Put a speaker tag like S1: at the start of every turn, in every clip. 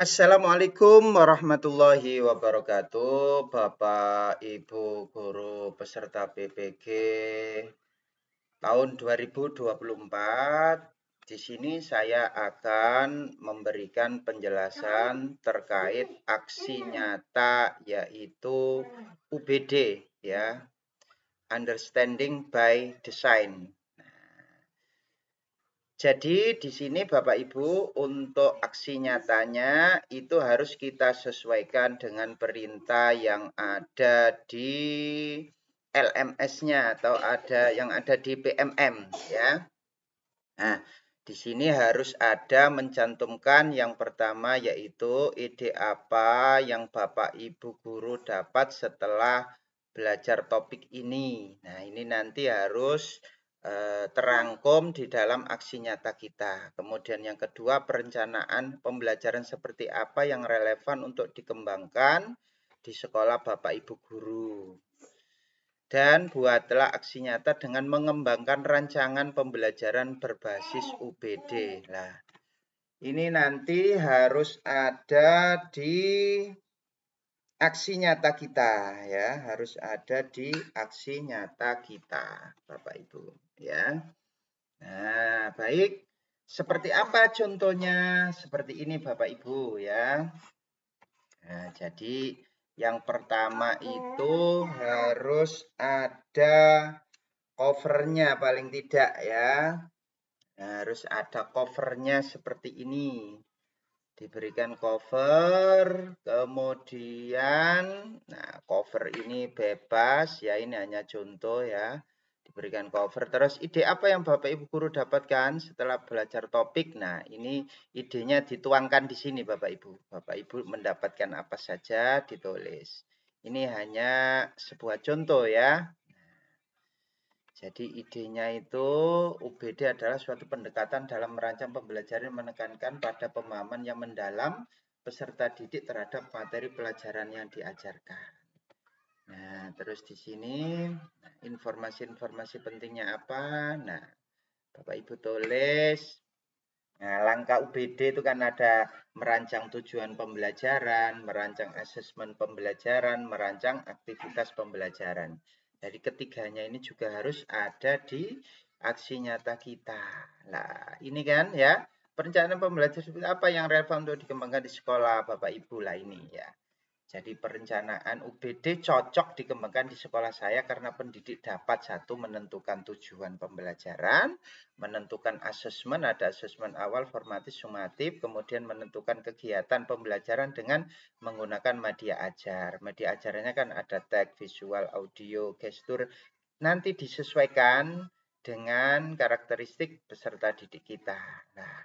S1: Assalamualaikum warahmatullahi wabarakatuh, Bapak Ibu guru peserta PPG tahun 2024. Di sini saya akan memberikan penjelasan terkait aksi nyata yaitu UBD ya. Understanding by Design jadi di sini Bapak Ibu untuk aksi nyatanya itu harus kita sesuaikan dengan perintah yang ada di LMS-nya atau ada yang ada di PMM ya. Nah, di sini harus ada mencantumkan yang pertama yaitu ide apa yang Bapak Ibu guru dapat setelah belajar topik ini. Nah, ini nanti harus Eh, terangkum di dalam aksi nyata kita. Kemudian yang kedua, perencanaan pembelajaran seperti apa yang relevan untuk dikembangkan di sekolah Bapak Ibu guru. Dan buatlah aksi nyata dengan mengembangkan rancangan pembelajaran berbasis UBD. Nah, ini nanti harus ada di aksi nyata kita ya, harus ada di aksi nyata kita, Bapak Ibu ya. Nah, baik. Seperti apa contohnya? Seperti ini Bapak Ibu ya. Nah, jadi yang pertama itu harus ada covernya paling tidak ya. harus ada covernya seperti ini. Diberikan cover, kemudian nah cover ini bebas ya ini hanya contoh ya diberikan cover. Terus ide apa yang Bapak Ibu guru dapatkan setelah belajar topik? Nah, ini idenya dituangkan di sini Bapak Ibu. Bapak Ibu mendapatkan apa saja ditulis. Ini hanya sebuah contoh ya. Nah, jadi idenya itu UBD adalah suatu pendekatan dalam merancang pembelajaran menekankan pada pemahaman yang mendalam peserta didik terhadap materi pelajaran yang diajarkan. Nah, terus di sini informasi-informasi pentingnya apa? Nah, Bapak Ibu tulis. Nah, langkah UBD itu kan ada merancang tujuan pembelajaran, merancang asesmen pembelajaran, merancang aktivitas pembelajaran. Jadi ketiganya ini juga harus ada di aksi nyata kita. Nah, ini kan ya perencanaan pembelajaran apa yang relevan untuk dikembangkan di sekolah Bapak Ibu lah ini ya. Jadi perencanaan UBD cocok dikembangkan di sekolah saya karena pendidik dapat satu menentukan tujuan pembelajaran, menentukan asesmen, ada asesmen awal, formatif, sumatif, kemudian menentukan kegiatan pembelajaran dengan menggunakan media ajar. Media ajarnya kan ada tag, visual, audio, gestur, nanti disesuaikan dengan karakteristik peserta didik kita. Nah,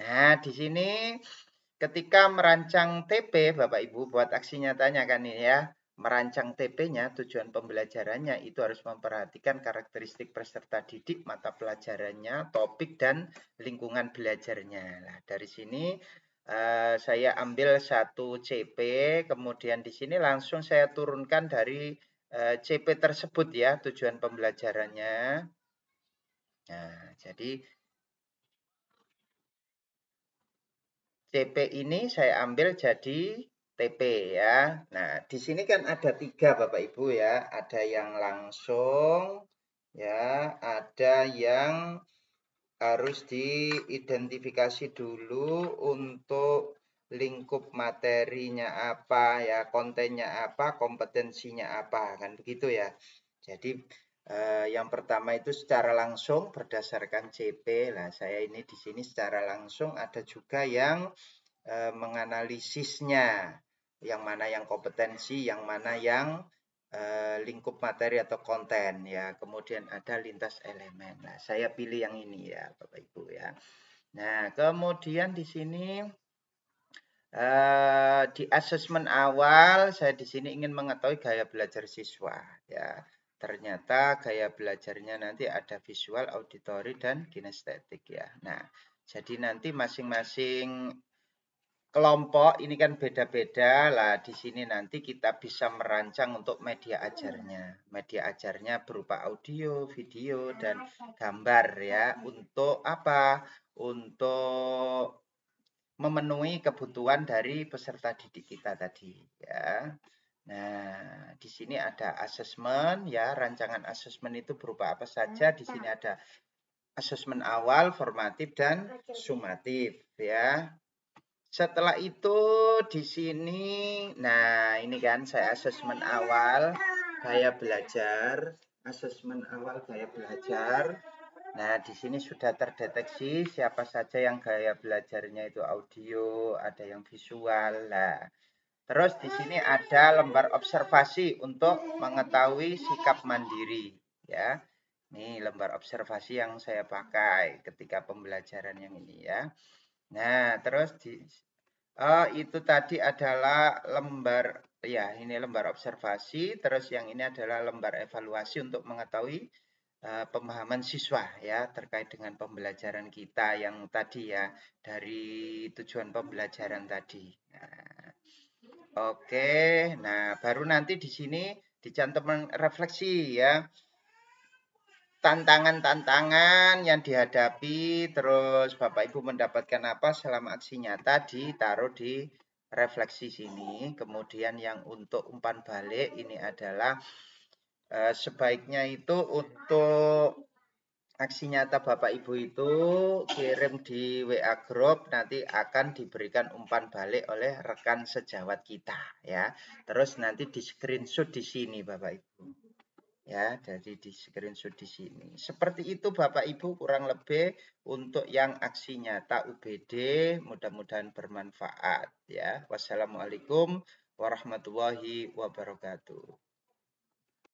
S1: nah di sini Ketika merancang TP, Bapak Ibu, buat aksi nyatanya kan ini ya, merancang TP-nya, tujuan pembelajarannya itu harus memperhatikan karakteristik peserta didik, mata pelajarannya, topik, dan lingkungan belajarnya. Nah, dari sini eh, saya ambil satu CP, kemudian di sini langsung saya turunkan dari eh, CP tersebut ya, tujuan pembelajarannya. Nah, jadi CP ini saya ambil jadi TP ya. Nah, di sini kan ada tiga Bapak Ibu ya. Ada yang langsung ya, ada yang harus diidentifikasi dulu untuk lingkup materinya apa ya, kontennya apa, kompetensinya apa kan begitu ya. Jadi Uh, yang pertama itu secara langsung berdasarkan CP. Lah, saya ini di sini secara langsung ada juga yang uh, menganalisisnya, yang mana yang kompetensi, yang mana yang uh, lingkup materi atau konten ya. Kemudian ada lintas elemen. lah. saya pilih yang ini ya, Bapak Ibu ya. Nah, kemudian di sini di asesmen awal saya di sini ingin mengetahui gaya belajar siswa ya. Ternyata gaya belajarnya nanti ada visual, auditory, dan kinestetik ya. Nah, jadi nanti masing-masing kelompok ini kan beda-beda lah di sini nanti kita bisa merancang untuk media ajarnya media ajarnya berupa audio video dan gambar ya untuk apa untuk memenuhi kebutuhan dari peserta didik kita tadi ya Nah, di sini ada asesmen ya. Rancangan asesmen itu berupa apa saja? Di sini ada asesmen awal, formatif dan sumatif ya. Setelah itu di sini nah ini kan saya asesmen awal gaya belajar, asesmen awal gaya belajar. Nah, di sini sudah terdeteksi siapa saja yang gaya belajarnya itu audio, ada yang visual. Nah, Terus di sini ada lembar observasi untuk mengetahui sikap mandiri, ya. Ini lembar observasi yang saya pakai ketika pembelajaran yang ini ya. Nah, terus di oh, itu tadi adalah lembar ya, ini lembar observasi, terus yang ini adalah lembar evaluasi untuk mengetahui uh, pemahaman siswa ya terkait dengan pembelajaran kita yang tadi ya dari tujuan pembelajaran tadi. Oke, nah baru nanti di sini dicantumkan refleksi ya. Tantangan-tantangan yang dihadapi, terus Bapak Ibu mendapatkan apa selama aksi nyata ditaruh di refleksi sini. Kemudian yang untuk umpan balik ini adalah eh, sebaiknya itu untuk aksi nyata Bapak Ibu itu kirim di WA Group nanti akan diberikan umpan balik oleh rekan sejawat kita ya. Terus nanti di screenshot di sini Bapak Ibu. Ya, jadi di screenshot di sini. Seperti itu Bapak Ibu kurang lebih untuk yang aksi nyata UBD mudah-mudahan bermanfaat ya. Wassalamualaikum warahmatullahi wabarakatuh.